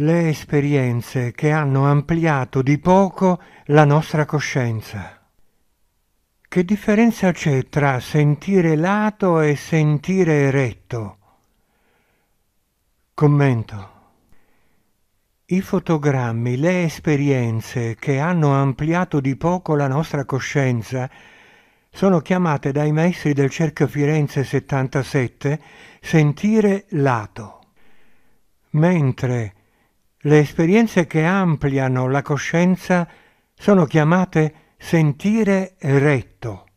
le esperienze che hanno ampliato di poco la nostra coscienza. Che differenza c'è tra sentire lato e sentire retto? Commento. I fotogrammi, le esperienze che hanno ampliato di poco la nostra coscienza, sono chiamate dai maestri del Cerchio Firenze 77 sentire lato, mentre le esperienze che ampliano la coscienza sono chiamate sentire retto.